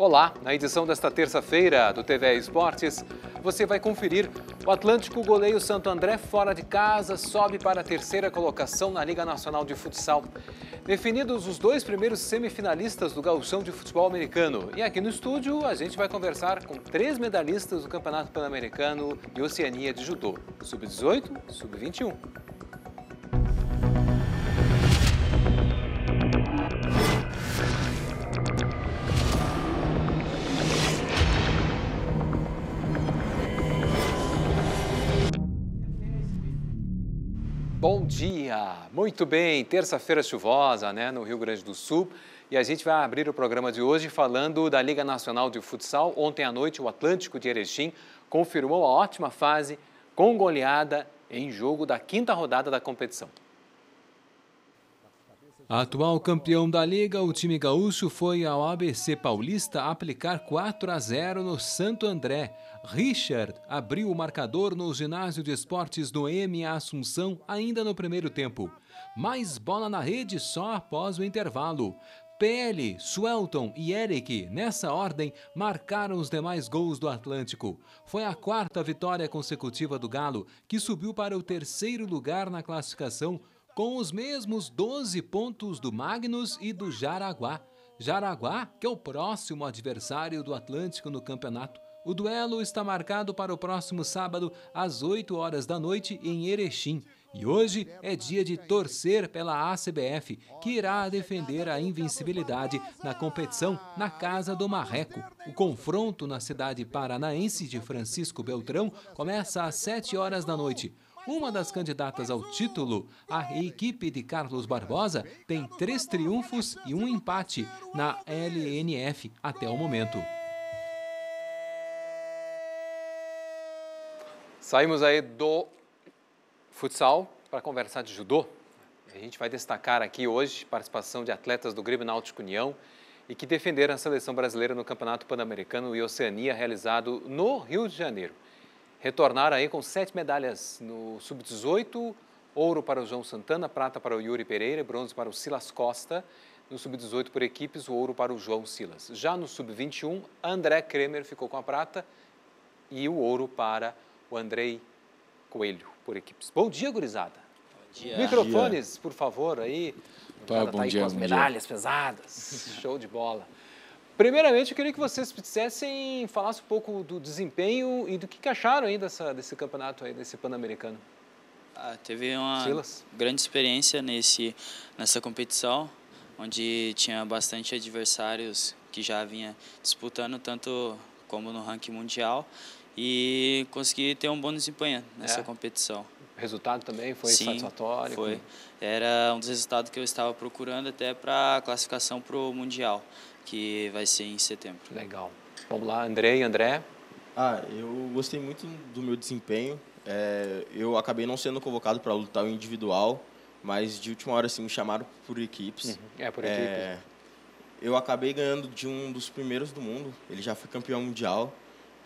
Olá, na edição desta terça-feira do TV Esportes, você vai conferir. O Atlântico goleio Santo André fora de casa sobe para a terceira colocação na Liga Nacional de Futsal. Definidos os dois primeiros semifinalistas do Gauchão de Futebol Americano. E aqui no estúdio a gente vai conversar com três medalhistas do Campeonato Pan-Americano e Oceania de Judô, Sub-18, Sub-21 dia! Muito bem, terça-feira chuvosa, né, no Rio Grande do Sul. E a gente vai abrir o programa de hoje falando da Liga Nacional de Futsal. Ontem à noite, o Atlântico de Erechim confirmou a ótima fase com goleada em jogo da quinta rodada da competição. Atual campeão da liga, o time gaúcho foi ao ABC Paulista aplicar 4 a 0 no Santo André. Richard abriu o marcador no ginásio de esportes do M Assunção ainda no primeiro tempo. Mais bola na rede só após o intervalo. PL, Swelton e Eric, nessa ordem, marcaram os demais gols do Atlântico. Foi a quarta vitória consecutiva do Galo, que subiu para o terceiro lugar na classificação com os mesmos 12 pontos do Magnus e do Jaraguá. Jaraguá, que é o próximo adversário do Atlântico no campeonato. O duelo está marcado para o próximo sábado, às 8 horas da noite, em Erechim. E hoje é dia de torcer pela ACBF, que irá defender a invencibilidade na competição na Casa do Marreco. O confronto na cidade paranaense de Francisco Beltrão começa às 7 horas da noite. Uma das candidatas ao título, a equipe de Carlos Barbosa, tem três triunfos e um empate na LNF até o momento. Saímos aí do futsal para conversar de judô. A gente vai destacar aqui hoje a participação de atletas do Grêmio Náutico União e que defenderam a seleção brasileira no Campeonato Pan-Americano e Oceania realizado no Rio de Janeiro retornaram aí com sete medalhas no sub-18, ouro para o João Santana, prata para o Yuri Pereira, bronze para o Silas Costa. No sub-18 por equipes, o ouro para o João Silas. Já no sub-21, André Kremer ficou com a prata e o ouro para o Andrei Coelho por equipes. Bom dia, gurizada. Bom dia. Microfones, por favor, aí. Tá, bom tá aí dia, com as medalhas dia. pesadas. Show de bola. Primeiramente, eu queria que vocês dissessem, falasse um pouco do desempenho e do que, que acharam aí dessa, desse campeonato aí, desse Pan-Americano. Ah, teve uma Silas. grande experiência nesse, nessa competição, onde tinha bastante adversários que já vinha disputando, tanto como no ranking mundial, e consegui ter um bom desempenho nessa é. competição. O resultado também foi Sim, satisfatório? foi. Como... Era um dos resultados que eu estava procurando até para a classificação para o Mundial que vai ser em setembro. Legal. Vamos lá, Andrei, André. Ah, eu gostei muito do meu desempenho. É, eu acabei não sendo convocado para lutar o individual, mas de última hora assim, me chamaram por equipes. Uhum. É, por é, equipes. É, eu acabei ganhando de um dos primeiros do mundo. Ele já foi campeão mundial.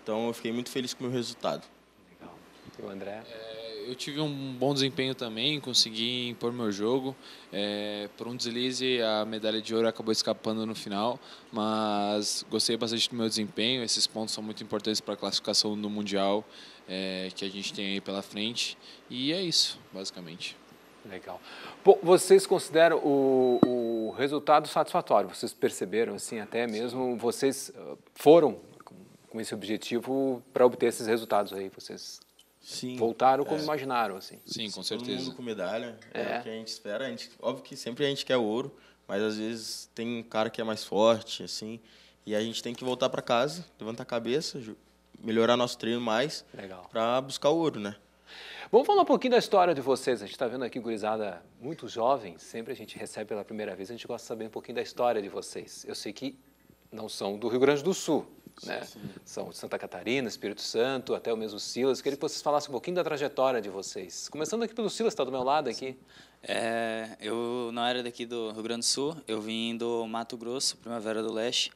Então eu fiquei muito feliz com o meu resultado. Legal. E o André? É eu tive um bom desempenho também, consegui impor meu jogo. É, por um deslize, a medalha de ouro acabou escapando no final, mas gostei bastante do meu desempenho. Esses pontos são muito importantes para a classificação do Mundial é, que a gente tem aí pela frente. E é isso, basicamente. Legal. Bom, vocês consideram o, o resultado satisfatório? Vocês perceberam, assim, até mesmo vocês ah, foram com esse objetivo para obter esses resultados aí? Vocês Sim, Voltaram como é. imaginaram, assim. Sim, com certeza. Todo mundo com medalha, é. é, o que a gente espera. A gente, óbvio que sempre a gente quer ouro, mas às vezes tem um cara que é mais forte, assim, e a gente tem que voltar para casa, levantar a cabeça, melhorar nosso treino mais para buscar ouro, né? Vamos falar um pouquinho da história de vocês. A gente está vendo aqui, gurizada, muito jovem. Sempre a gente recebe pela primeira vez. A gente gosta de saber um pouquinho da história de vocês. Eu sei que não são do Rio Grande do Sul, né? São Santa Catarina, Espírito Santo, até o mesmo Silas. Queria que vocês falassem um pouquinho da trajetória de vocês. Começando aqui pelo Silas, está do meu lado aqui. É, eu não era daqui do Rio Grande do Sul, eu vim do Mato Grosso, Primavera do Leste,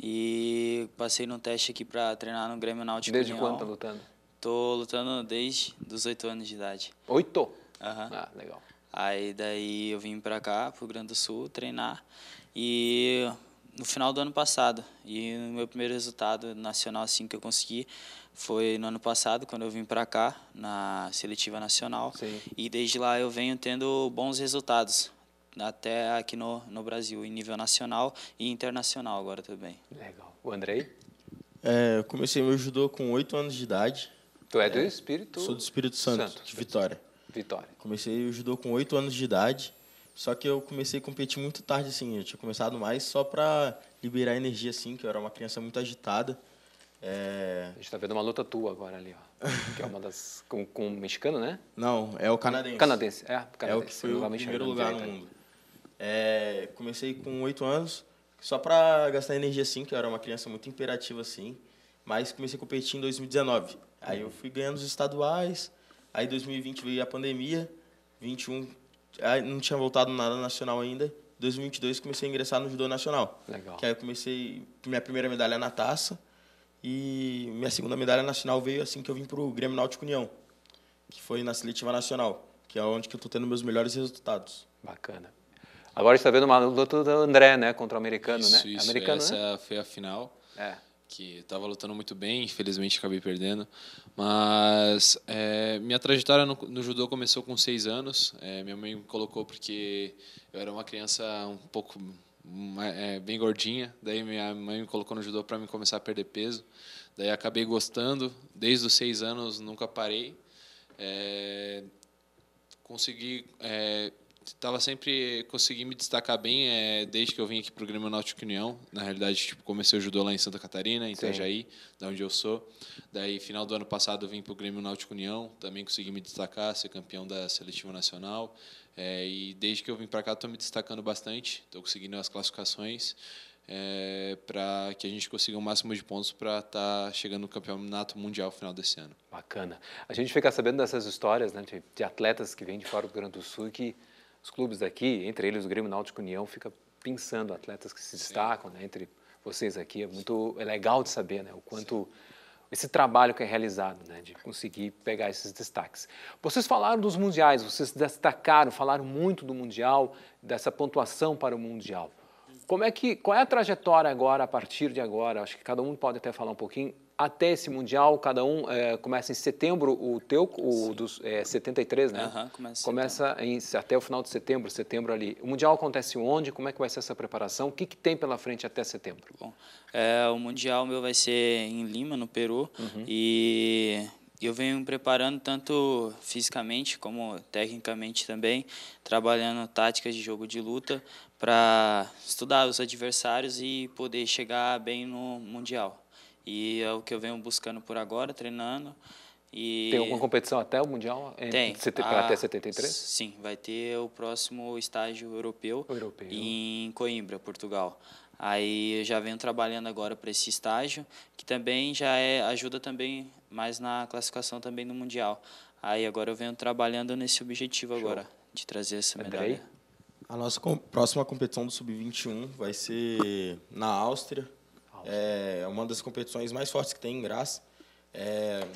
e passei num teste aqui para treinar no Grêmio Náutico Desde União. quando tá lutando? Tô lutando desde os oito anos de idade. Oito? Uhum. Ah, legal. Aí daí eu vim para cá, pro Rio Grande do Sul, treinar. E no final do ano passado. E o meu primeiro resultado nacional assim que eu consegui foi no ano passado, quando eu vim para cá, na seletiva nacional. Sim. E desde lá eu venho tendo bons resultados, até aqui no, no Brasil, em nível nacional e internacional agora também. Legal. O Andrei? É, eu comecei meu judô com 8 anos de idade. Tu é do é, Espírito? Sou do Espírito Santo, Santo. de Vitória. Vitória. Comecei o judô com 8 anos de idade. Só que eu comecei a competir muito tarde, assim. Eu tinha começado mais só para liberar energia, assim, que eu era uma criança muito agitada. É... A gente tá vendo uma luta tua agora ali, ó. Que é uma das. Com, com mexicano, né? Não, é o canadense. Canadense, é. Canadense. É o que foi o, primeiro lugar no né? mundo. É, comecei com oito anos, só para gastar energia, assim, que eu era uma criança muito imperativa, assim. Mas comecei a competir em 2019. Aí eu fui ganhando os estaduais. Aí 2020 veio a pandemia. 21 não tinha voltado nada nacional ainda. 2022 comecei a ingressar no judô nacional. Legal. Que aí eu comecei minha primeira medalha é na taça e minha segunda medalha nacional veio assim que eu vim pro Grêmio Náutico União, que foi na seletiva nacional, que é onde que eu tô tendo meus melhores resultados. Bacana. Agora está vendo uma luta do André, né, contra o americano, isso, né? Isso, americano, essa né? foi a final. É que estava lutando muito bem, infelizmente acabei perdendo. Mas é, minha trajetória no, no, judô começou com seis anos. É, minha mãe me colocou porque eu era uma criança um pouco é, bem gordinha. Daí minha mãe me colocou no judô para me começar a perder peso. Daí acabei gostando. Desde os seis anos nunca parei. É, consegui é, Tava sempre conseguindo me destacar bem é, desde que eu vim aqui pro Grêmio Náutico União. Na realidade, tipo, comecei o judô lá em Santa Catarina, em Itajaí, da onde eu sou. Daí, final do ano passado, vim pro Grêmio Náutico União. Também consegui me destacar, ser campeão da Seletiva Nacional. É, e desde que eu vim para cá, estou me destacando bastante. Estou conseguindo as classificações é, para que a gente consiga o um máximo de pontos para estar tá chegando no campeonato mundial no final desse ano. Bacana. A gente fica sabendo dessas histórias né, de, de atletas que vêm de fora do Rio Grande do Sul que os clubes daqui, entre eles o Grêmio Náutico União, fica pensando atletas que se destacam, né, entre vocês aqui. É muito é legal de saber né, o quanto esse trabalho que é realizado, né, de conseguir pegar esses destaques. Vocês falaram dos mundiais, vocês destacaram, falaram muito do mundial, dessa pontuação para o mundial. Como é que, qual é a trajetória agora, a partir de agora? Acho que cada um pode até falar um pouquinho. Até esse Mundial, cada um é, começa em setembro, o teu, o Sim. dos é, eh, 73, né? Uhum, começa, começa em, até o final de setembro, setembro ali. O Mundial acontece onde? Como é que vai ser essa preparação? O que, que tem pela frente até setembro? Bom, é, o Mundial meu vai ser em Lima, no Peru, uhum. e eu venho me preparando tanto fisicamente como tecnicamente também, trabalhando táticas de jogo de luta para estudar os adversários e poder chegar bem no Mundial. E é o que eu venho buscando por agora, treinando. E tem alguma competição até o Mundial? Tem. para ah, até 73? Sim, vai ter o próximo estágio europeu, o europeu. em Coimbra, Portugal. Aí eu já venho trabalhando agora para esse estágio, que também já é, ajuda também mais na classificação também no Mundial. Aí agora eu venho trabalhando nesse objetivo Show. agora, de trazer essa é medalha. A nossa com próxima competição do Sub-21 vai ser na Áustria. Áustria. É, é uma das competições mais fortes que tem em Graça. É,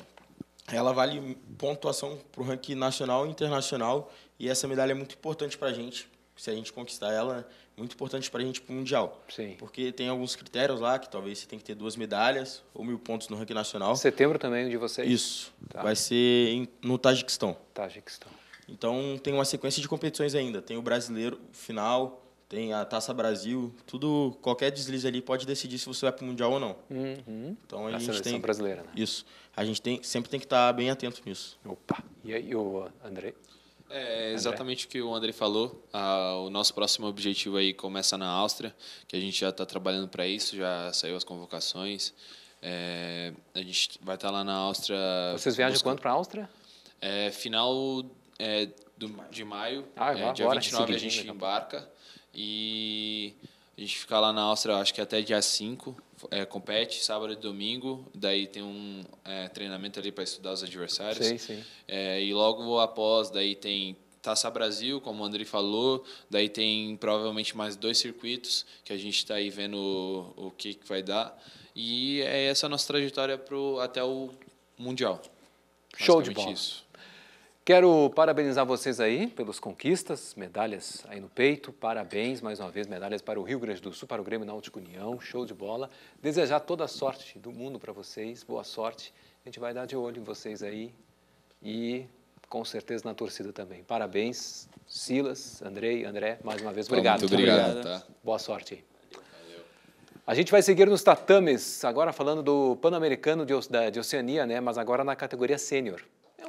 ela vale pontuação para o ranking nacional e internacional. E essa medalha é muito importante para a gente, se a gente conquistar ela, né, muito importante para a gente para o Mundial. Sim. Porque tem alguns critérios lá, que talvez você tem que ter duas medalhas ou mil pontos no ranking nacional. Setembro também, de vocês? Isso. Tá. Vai ser em, no Tajiquistão. Tajiquistão. Então, tem uma sequência de competições ainda. Tem o brasileiro final, tem a Taça Brasil, tudo, qualquer deslize ali pode decidir se você vai para o Mundial ou não. Uhum. Então, a, a gente tem... brasileira, né? Isso. A gente tem, sempre tem que estar tá bem atento nisso. Opa. E aí, o André? É exatamente o que o André falou. Ah, o nosso próximo objetivo aí começa na Áustria, que a gente já está trabalhando para isso, já saiu as convocações. É, a gente vai estar tá lá na Áustria. Vocês viajam quando para a Áustria? É, final é, do, de maio, ah, é, dia 29 a gente então. embarca e a gente fica lá na Áustria, acho que até dia 5, é, compete, sábado e domingo, daí tem um é, treinamento ali para estudar os adversários. Sim, sim. É, e logo após, daí tem Taça Brasil, como o André falou, daí tem provavelmente mais dois circuitos que a gente está aí vendo o, o que, que vai dar. E é essa a nossa trajetória pro, até o Mundial. Show de bola. Isso. Quero parabenizar vocês aí pelas conquistas, medalhas aí no peito, parabéns mais uma vez, medalhas para o Rio Grande do Sul, para o Grêmio Náutico União, show de bola. Desejar toda a sorte do mundo para vocês, boa sorte. A gente vai dar de olho em vocês aí e com certeza na torcida também. Parabéns, Silas, Andrei, André, mais uma vez, obrigado. Muito tá? obrigado. obrigado. Tá? Boa sorte. Valeu. A gente vai seguir nos tatames, agora falando do Pan-Americano de, de Oceania, né? mas agora na categoria sênior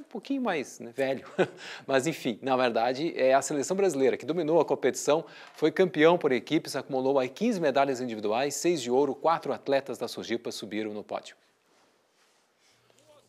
um pouquinho mais né, velho, mas enfim, na verdade é a seleção brasileira que dominou a competição, foi campeão por equipes, acumulou aí 15 medalhas individuais, 6 de ouro, 4 atletas da Sujipa subiram no pódio.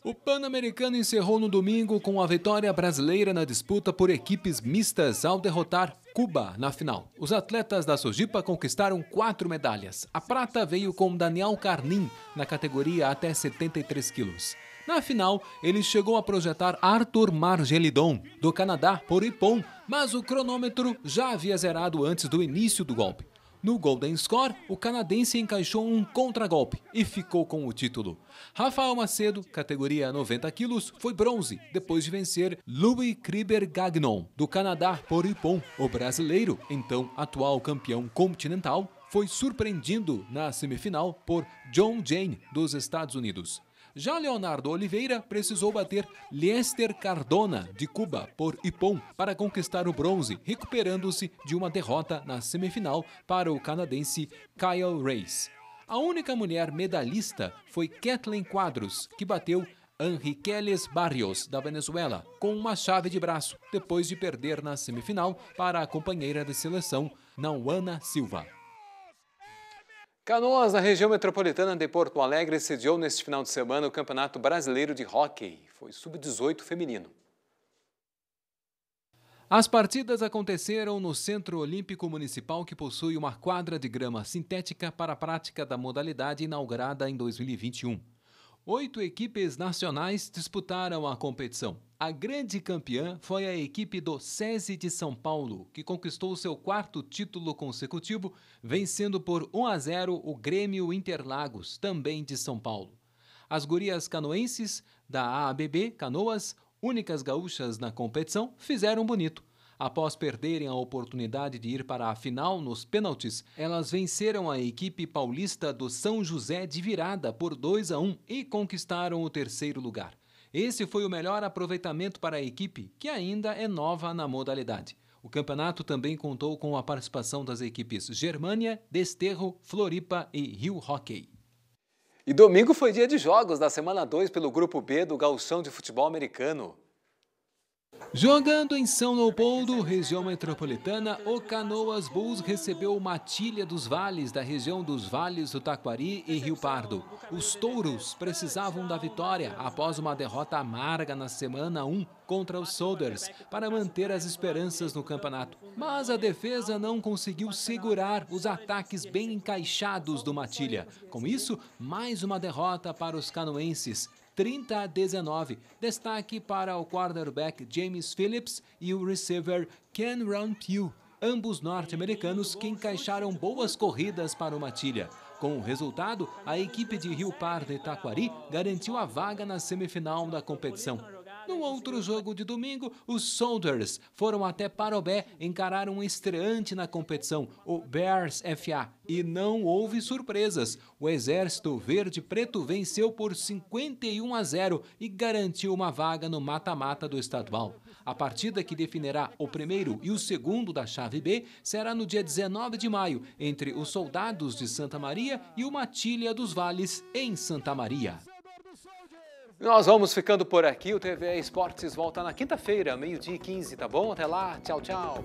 O Pan-Americano encerrou no domingo com a vitória brasileira na disputa por equipes mistas ao derrotar Cuba na final. Os atletas da Sojipa conquistaram quatro medalhas. A prata veio com Daniel Carnim na categoria até 73 quilos. Na final, ele chegou a projetar Arthur Margelidon, do Canadá, por Ipon, mas o cronômetro já havia zerado antes do início do golpe. No Golden Score, o canadense encaixou um contragolpe e ficou com o título. Rafael Macedo, categoria 90 quilos, foi bronze, depois de vencer Louis Kriber Gagnon, do Canadá, por Ipon. O brasileiro, então atual campeão continental, foi surpreendido na semifinal por John Jane, dos Estados Unidos. Já Leonardo Oliveira precisou bater Lester Cardona, de Cuba, por Ipon, para conquistar o bronze, recuperando-se de uma derrota na semifinal para o canadense Kyle Race. A única mulher medalhista foi Kathleen Quadros, que bateu Henriqueles Barrios, da Venezuela, com uma chave de braço, depois de perder na semifinal para a companheira de seleção, Nauana Silva. Canoas, na região metropolitana de Porto Alegre, sediou neste final de semana o Campeonato Brasileiro de Hockey. Foi sub-18 feminino. As partidas aconteceram no Centro Olímpico Municipal, que possui uma quadra de grama sintética para a prática da modalidade inaugurada em 2021. Oito equipes nacionais disputaram a competição. A grande campeã foi a equipe do SESI de São Paulo, que conquistou seu quarto título consecutivo, vencendo por 1 a 0 o Grêmio Interlagos, também de São Paulo. As gurias canoenses da AABB Canoas, únicas gaúchas na competição, fizeram bonito. Após perderem a oportunidade de ir para a final nos pênaltis, elas venceram a equipe paulista do São José de virada por 2 a 1 e conquistaram o terceiro lugar. Esse foi o melhor aproveitamento para a equipe, que ainda é nova na modalidade. O campeonato também contou com a participação das equipes Germânia, Desterro, Floripa e Rio Hockey. E domingo foi dia de jogos da semana 2 pelo Grupo B do Galchão de Futebol Americano. Jogando em São Leopoldo, região metropolitana, o Canoas Bulls recebeu Matilha dos Vales, da região dos Vales do Taquari e Rio Pardo. Os touros precisavam da vitória após uma derrota amarga na semana 1 contra os Soldiers para manter as esperanças no campeonato. Mas a defesa não conseguiu segurar os ataques bem encaixados do Matilha. Com isso, mais uma derrota para os canoenses, 30 a 19. Destaque para o quarterback James Phillips e o receiver Ken Pugh, ambos norte-americanos que encaixaram boas corridas para o Matilha. Com o resultado, a equipe de Rio Pardo e Taquari garantiu a vaga na semifinal da competição. No outro jogo de domingo, os Soldiers foram até Parobé encarar um estreante na competição, o Bears FA, e não houve surpresas. O Exército Verde Preto venceu por 51 a 0 e garantiu uma vaga no mata-mata do estadual. A partida que definirá o primeiro e o segundo da chave B será no dia 19 de maio, entre os Soldados de Santa Maria e o Matilha dos Vales, em Santa Maria. Nós vamos ficando por aqui. O TV Esportes volta na quinta-feira, meio-dia e 15, tá bom? Até lá. Tchau, tchau.